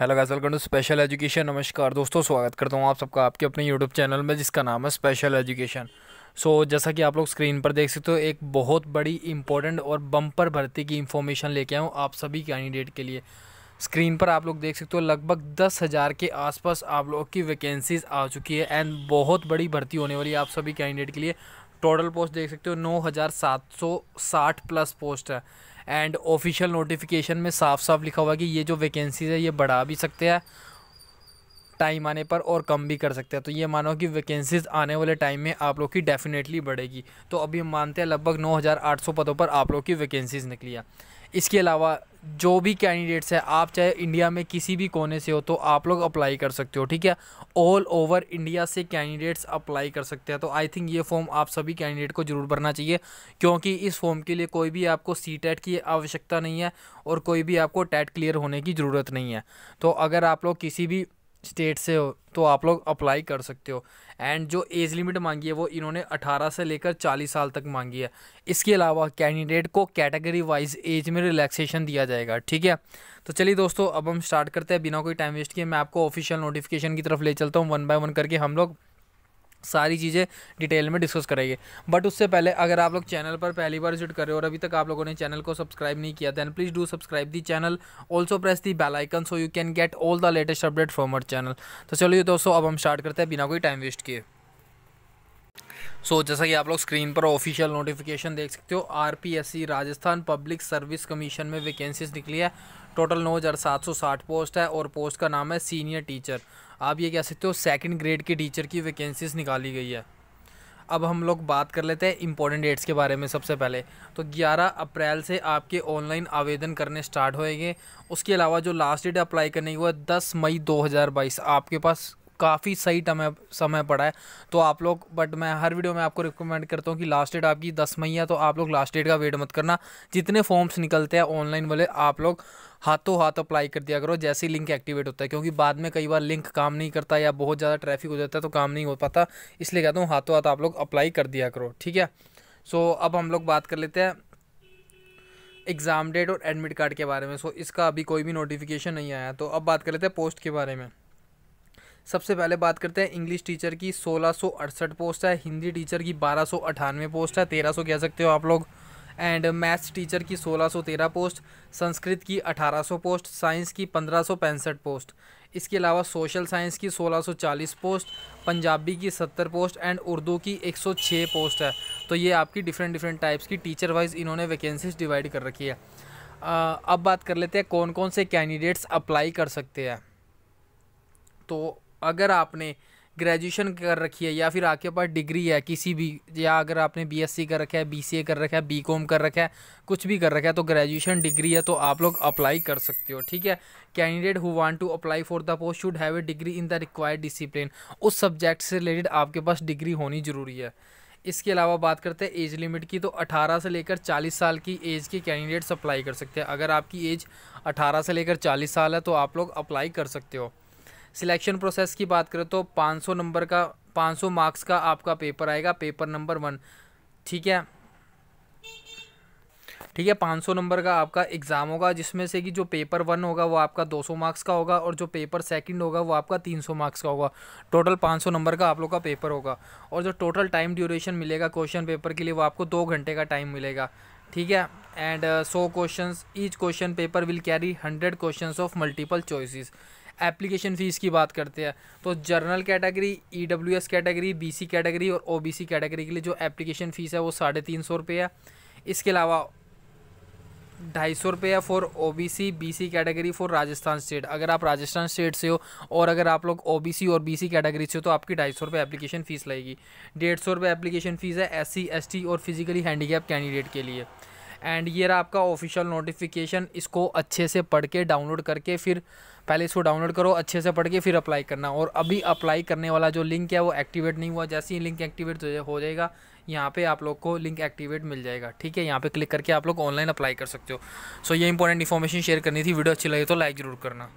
hello guys welcome to special education नमस्कार दोस्तों स्वागत करता हूँ आप सबका आपके अपने यूट्यूब चैनल में जिसका नाम है स्पेशल एजुकेशन सो so, जैसा कि आप लोग स्क्रीन पर देख सकते हो एक बहुत बड़ी इंपॉर्टेंट और बम्पर भर्ती की इन्फॉर्मेशन लेके आया हूँ आप सभी कैंडिडेट के लिए स्क्रीन पर आप लोग देख सकते हो लगभग दस हज़ार के आसपास आप लोग की वैकेंसीज आ चुकी है एंड बहुत बड़ी भर्ती होने वाली है आप सभी कैंडिडेट के लिए टोटल पोस्ट देख सकते हो नौ हज़ार सात सौ साठ प्लस पोस्ट है एंड ऑफिशियल नोटिफिकेशन में साफ साफ लिखा हुआ है कि ये जो वैकेंसीज़ है ये बढ़ा भी सकते हैं टाइम आने पर और कम भी कर सकते हैं तो ये मानो कि वैकेंसीज आने वाले टाइम में आप लोग की डेफिनेटली बढ़ेगी तो अभी हम मानते हैं लगभग 9,800 पदों पर आप लोग की वैकेंसीज निकली है इसके अलावा जो भी कैंडिडेट्स हैं आप चाहे इंडिया में किसी भी कोने से हो तो आप लोग अप्लाई कर सकते हो ठीक है ऑल ओवर इंडिया से कैंडिडेट्स अप्लाई कर सकते हैं तो आई थिंक ये फॉर्म आप सभी कैंडिडेट को ज़रूर भरना चाहिए क्योंकि इस फॉर्म के लिए कोई भी आपको सी टेट की आवश्यकता नहीं है और कोई भी आपको टैट क्लियर होने की ज़रूरत नहीं है तो अगर आप लोग किसी भी स्टेट से हो तो आप लोग अप्लाई कर सकते हो एंड जो एज लिमिट मांगी है वो इन्होंने 18 से लेकर 40 साल तक मांगी है इसके अलावा कैंडिडेट को कैटेगरी वाइज एज में रिलैक्सेशन दिया जाएगा ठीक है तो चलिए दोस्तों अब हम स्टार्ट करते हैं बिना कोई टाइम वेस्ट किए मैं आपको ऑफिशियल नोटिफिकेशन की तरफ ले चलता हूँ वन बाय वन करके हम लोग सारी चीज़ें डिटेल में डिस्कस करेंगे बट उससे पहले अगर आप लोग चैनल पर पहली बार विजिट कर रहे हो और अभी तक आप लोगों ने चैनल को सब्सक्राइब नहीं किया then please do subscribe the channel also press the bell icon so you can get all the latest update from our channel तो चलिए दोस्तों अब हम स्टार्ट करते हैं बिना कोई टाइम वेस्ट किए सो so, जैसा कि आप लोग स्क्रीन पर ऑफिशियल नोटिफिकेशन देख सकते हो R Rajasthan public service commission में वैकेंसीज निकली है टोटल नौ हज़ार सात सौ साठ पोस्ट है और पोस्ट का नाम है सीनियर टीचर आप ये कह सकते हो सेकंड ग्रेड के टीचर की वैकेंसीज निकाली गई है अब हम लोग बात कर लेते हैं इंपॉर्टेंट डेट्स के बारे में सबसे पहले तो 11 अप्रैल से आपके ऑनलाइन आवेदन करने स्टार्ट होएंगे उसके अलावा जो लास्ट डेट अप्लाई करने की वो है दस मई 2022 आपके पास काफ़ी सही समय समय पड़ा है तो आप लोग बट मैं हर वीडियो में आपको रिकमेंड करता हूँ कि लास्ट डेट आपकी दस मई है तो आप लोग लास्ट डेट का वेट मत करना जितने फॉर्म्स निकलते हैं ऑनलाइन वाले आप लोग हाथों हाथ अप्लाई कर दिया करो जैसे ही लिंक एक्टिवेट होता है क्योंकि बाद में कई बार लिंक काम नहीं करता या बहुत ज़्यादा ट्रैफिक हो जाता है तो काम नहीं हो पाता इसलिए कहता हूँ हाथों हाथ आप लोग अप्लाई कर दिया करो ठीक है सो so, अब हम लोग बात कर लेते हैं एग्ज़ाम डेट और एडमिट कार्ड के बारे में सो so, इसका अभी कोई भी नोटिफिकेशन नहीं आया तो अब बात कर लेते हैं पोस्ट के बारे में सबसे पहले बात करते हैं इंग्लिश टीचर की सोलह पोस्ट है हिंदी टीचर की बारह पोस्ट है तेरह कह सकते हो आप लोग एंड मैथ्स टीचर की 1613 पोस्ट संस्कृत की 1800 पोस्ट साइंस की पंद्रह पोस्ट इसके अलावा सोशल साइंस की 1640 पोस्ट पंजाबी की 70 पोस्ट एंड उर्दू की 106 पोस्ट है तो ये आपकी डिफरेंट डिफरेंट टाइप्स की टीचर वाइज इन्होंने वैकेंसीज डिवाइड कर रखी है आ, अब बात कर लेते हैं कौन कौन से कैंडिडेट्स अप्लाई कर सकते हैं तो अगर आपने ग्रेजुएशन कर रखी है या फिर आपके पास डिग्री है किसी भी या अगर आपने बीएससी कर रखा है बीसीए कर रखा है बीकॉम कर रखा है कुछ भी कर रखा है तो ग्रेजुएशन डिग्री है तो आप लोग अप्लाई कर सकते हो ठीक है candidate who want to apply for the post should have a degree in the required discipline उस सब्जेक्ट से रिलेटेड आपके पास डिग्री होनी ज़रूरी है इसके अलावा बात करते हैं एज लिमिट की तो 18 से लेकर 40 साल की एज के कैंडिडेट्स अप्लाई कर सकते हैं अगर आपकी एज 18 से लेकर 40 साल है तो आप लोग अप्लाई कर सकते हो सिलेक्शन प्रोसेस की बात करें तो 500 नंबर का 500 मार्क्स का आपका पेपर आएगा पेपर नंबर वन ठीक है ठीक है 500 नंबर का आपका एग्ज़ाम होगा जिसमें से कि जो पेपर वन होगा वो आपका 200 मार्क्स का होगा और जो पेपर सेकंड होगा वो आपका 300 मार्क्स का होगा टोटल 500 नंबर का आप लोग का पेपर होगा और जो टोटल टाइम ड्यूरेशन मिलेगा क्वेश्चन पेपर के लिए वो आपको दो घंटे का टाइम मिलेगा ठीक है एंड सौ question each question paper will carry hundred question of multiple choices application fees की बात करते हैं तो general category E W S category B C category और ओ बी सी कैटेगरी के लिए जो एप्लीकेशन फ़ीस है वो साढ़े तीन सौ रुपये है इसके अलावा ढाई सौ रुपये है for O B C B C category for Rajasthan state अगर आप राजस्थान स्टेट से हो और अगर आप लोग ओ बी सी और बी सी कैटेगरी से हो तो आपकी ढाई सौ रुपये एप्लीकेशन फ़ीस लगेगी डेढ़ सौ रुपये एप्लीकेशन फ़ीस है एस सी एस टी और फिजिकली हैंडीकैप कैंडिडेट के लिए एंड ये रहा आपका ऑफिशियल नोटिफिकेशन इसको अच्छे से पढ़ के डाउनलोड करके फिर पहले इसको डाउनलोड करो अच्छे से पढ़ के फिर अप्लाई करना और अभी अप्लाई करने वाला जो लिंक है वो एक्टिवेट नहीं हुआ जैसे ही लिंक एक्टिवेट हो जाएगा यहाँ पे आप लोग को लिंक एक्टिवेट मिल जाएगा ठीक है यहाँ पे क्लिक करके आप लोग ऑनलाइन अप्लाई कर सकते हो सो so, ये इंपॉर्टेंट इन्फॉर्मेशन शेयर करनी थी वीडियो अच्छी लगी तो लाइक ज़रूर करना